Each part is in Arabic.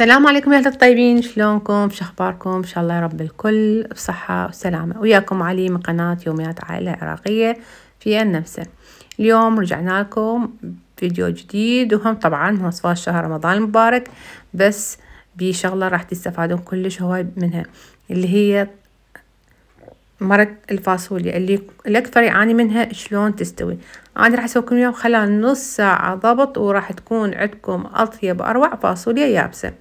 السلام عليكم يا اهل الطيبين شلونكم شو اخباركم ان شاء الله رب الكل بصحه وسلامه وياكم علي من قناه يوميات عائله عراقيه في النمسا اليوم رجعنا لكم فيديو جديد وهم طبعا وصفات شهر رمضان المبارك بس بشغله راح تستفادون كلش هواي منها اللي هي مرق الفاصوليا اللي الاكثر يعاني منها شلون تستوي انا راح اسوي لكم اليوم خلال نص ساعه ضبط وراح تكون عندكم اطيب اروع فاصوليا يابسه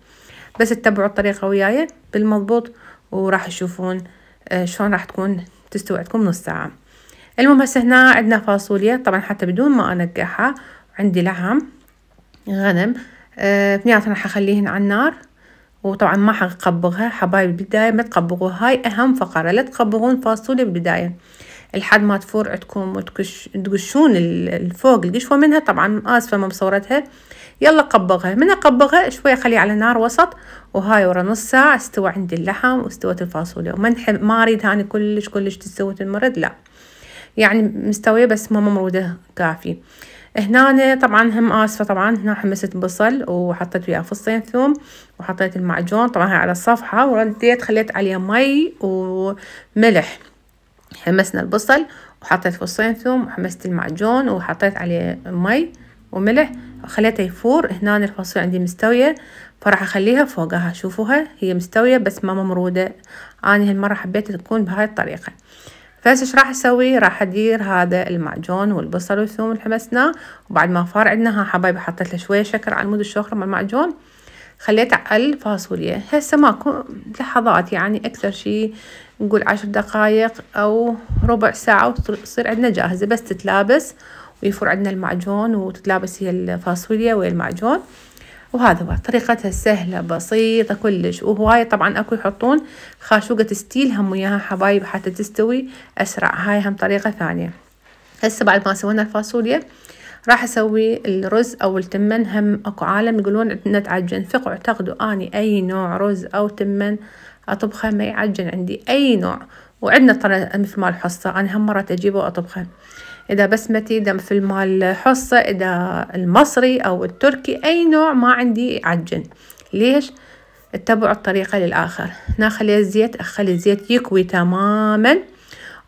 بس تتبعوا الطريقة وياي بالمضبوط وراح تشوفون آه، شلون راح تكون تستوي عندكم نص ساعة المهم هسه هنا عندنا فاصوليا طبعا حتى بدون ما انقعها عندي لحم غنم آه، بنياتنا راح اخليهن على النار وطبعا ما حقبغها حبايب بالبداية ما تقبغوها هاي اهم فقرة لا تقبغون فاصوليا بالبداية لحد ما تفور عندكم وتقشون الفوق القشوة منها طبعا اسفة ما مصورتها آه يلا قبغها من اقبغها شوية خليه على نار وسط وهاي ورا نص ساعة استوى عندي اللحم واستوت الفاصوليا وما نحب ما اريدها هاني كلش كلش تستوت المرد لا يعني مستوية بس ما ممرودة كافي هنا طبعا هم اسفه طبعا هنا حمست بصل وحطيت وياه فصين ثوم وحطيت المعجون طبعا هاي على الصفحه ورديت خليت عليه مي وملح حمسنا البصل وحطيت فصين ثوم وحمست المعجون وحطيت عليه مي وملح خليتها يفور هنا الفاصوليا عندي مستوية فراح اخليها فوقها شوفوها هي مستوية بس ما ممرودة انا هالمرة حبيت تكون بهاي الطريقة فهسه ايش راح اسوي راح ادير هذا المعجون والبصل والثوم اللي حمسناه وبعد ما فار عندنا ها حبايبي حطيت له شوية شكر على مود الشوكرة مال المعجون خليت على الفاصوليا هسه ماكو لحظات يعني اكثر شي نقول عشر دقايق او ربع ساعة وتصير عندنا جاهزة بس تتلابس ويفور عندنا المعجون وتتلابس هي الفاصوليا ويا المعجون وهذا هو طريقتها سهلة بسيطة كلش وهواية طبعا اكو يحطون خاشوقة ستيل هم وياها حبايب حتى تستوي اسرع هاي هم طريقة ثانية هسه بعد ما سوينا الفاصوليا راح اسوي الرز او التمن هم اكو عالم يقولون عندنا تعجن فقوا اعتقدوا اني اي نوع رز او تمن اطبخه ما يعجن عندي اي نوع وعندنا مثل ما الحصة انا هم مرات اجيبه واطبخه إذا بسمتي إذا المال حصة إذا المصري أو التركي أي نوع ما عندي عجن ليش؟ اتبعوا الطريقة للآخر نخلي الزيت أخلي الزيت يكوي تماما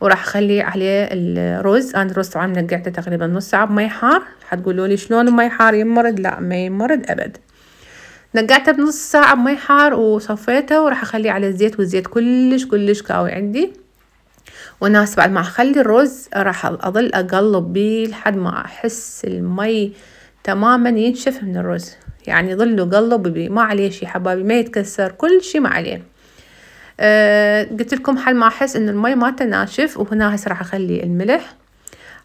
وراح أخلي عليه الرز أنا الرز طبعا نقعته تقريبا نص ساعة بمي حار حتقولوا لي شلون مي حار يمرد لا ما يمرد أبد نقعته بنص ساعة بمي حار وصفيته وراح أخليه على الزيت والزيت كلش كلش كاوي عندي وناس بعد ما اخلي الرز راح اظل اقلب بيه لحد ما احس المي تماما ينشف من الرز يعني ظل قلب بيه ما عليه شي حبايبي ما يتكسر كل شي ما عليه أه قلت لكم حل ما احس ان المي مالته ناشف وهنا هسه راح اخلي الملح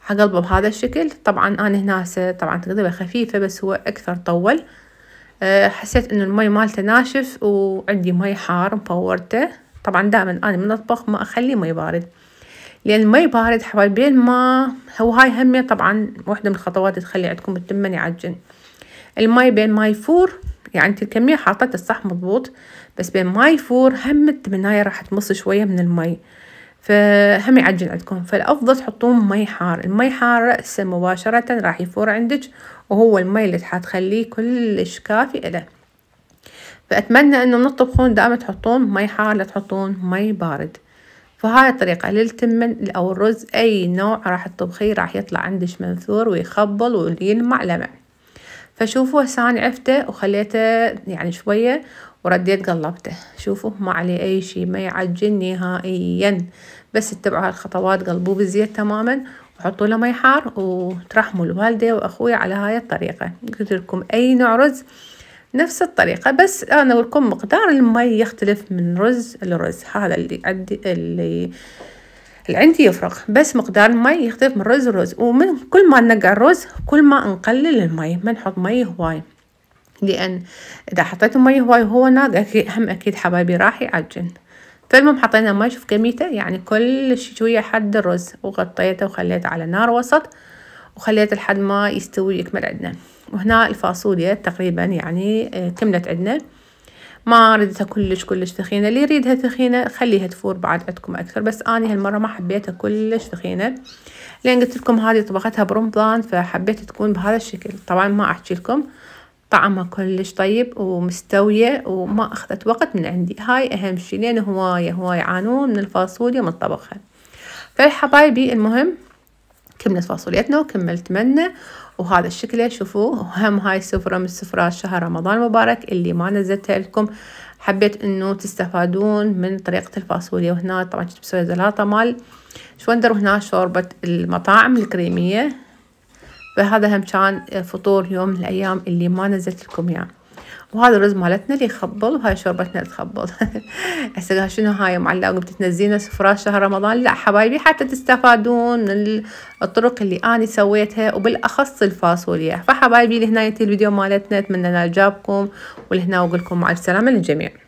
حقلبه بهذا الشكل طبعا انا هنا هسه طبعا تقليبه خفيفه بس هو اكثر طول أه حسيت ان المي مالته ناشف وعندي مي حار مفورته طبعا دائما أنا من أطبخ ما أخلي مي بارد لأن المي بارد حوالي بين ما هو هاي همية طبعا واحدة من الخطوات تخلي عندكم التمن يعجن المي بين ما يفور يعني انت الكمية حاطتها الصح مضبوط بس بين ما يفور هم التمناية راح تمص شوية من المي فهم يعجن عندكم فالأفضل تحطون مي حار المي حار رأسه مباشرة راح يفور عندك وهو المي اللي حتخليه كلش كافي له فأتمنى إنه من الطبخون دائما تحطون مي حار لا تحطون مي بارد فهاي الطريقة للتمن أو الرز أي نوع راح تطبخيه راح يطلع عندك منثور ويخبل ويلمع لمع فشوفوا هسه أنا عفته وخليته يعني شوية ورديت قلبته شوفوا ما عليه أي شي ما يعجن نهائيا بس اتبعوا هالخطوات قلبوه بالزيت تماما وحطوا له مي حار وترحموا الوالدة وأخوي على هاي الطريقة قلت لكم أي نوع رز نفس الطريقة بس أنا أقولكم مقدار المي يختلف من رز لرز هذا اللي عندي اللي اللي عندي يفرق بس مقدار المي يختلف من رز لرز ومن كل ما ننقع الرز كل ما نقلل المي ما نحط مي هواي لأن إذا حطيت مي هواي وهو ناقع هم أكيد حبايبي راح يعجن فالمهم حطينا مي شوف كميته يعني كل شوية حد الرز وغطيته وخليته على نار وسط وخليته لحد ما يستوي يكمل عندنا وهنا الفاصوليا تقريبا يعني كملت آه، عندنا ما رديتها كلش كلش ثخينة اللي يريدها ثخينة خليها تفور بعد عندكم أكثر بس أنا هالمرة ما حبيتها كلش ثخينة لأن قلت لكم هذه طبختها برمضان فحبيت تكون بهذا الشكل طبعا ما أحكي لكم طعمها كلش طيب ومستوية وما أخذت وقت من عندي هاي أهم شي لأن هواية هواية يعانون من الفاصوليا من طبخها فالحبايبي المهم كملت فاصوليتنا وكملت منا وهذا الشكل شوفوه وهم هاي السفرة من سفرات شهر رمضان المبارك اللي ما نزلتها لكم حبيت انه تستفادون من طريقة الفاصوليا وهنا طبعا كنت مسوية زلاطة مال شوندر وهنا شوربة المطاعم الكريمية فهذا هم كان فطور يوم من الايام اللي ما نزلت لكم اياه يعني. وهذا الرز مالتنا اللي يخبل وهاي شوربتنا اللي تخبل هسه شنو هاي معلقه بتتنزينا سفرة شهر رمضان لا حبايبي حتى تستفادون من الطرق اللي انا سويتها وبالاخص الفاصوليا فحبايبي لهنا ينتهي الفيديو مالتنا اتمنى ان عجبكم ولهنا اقول لكم مع السلامه للجميع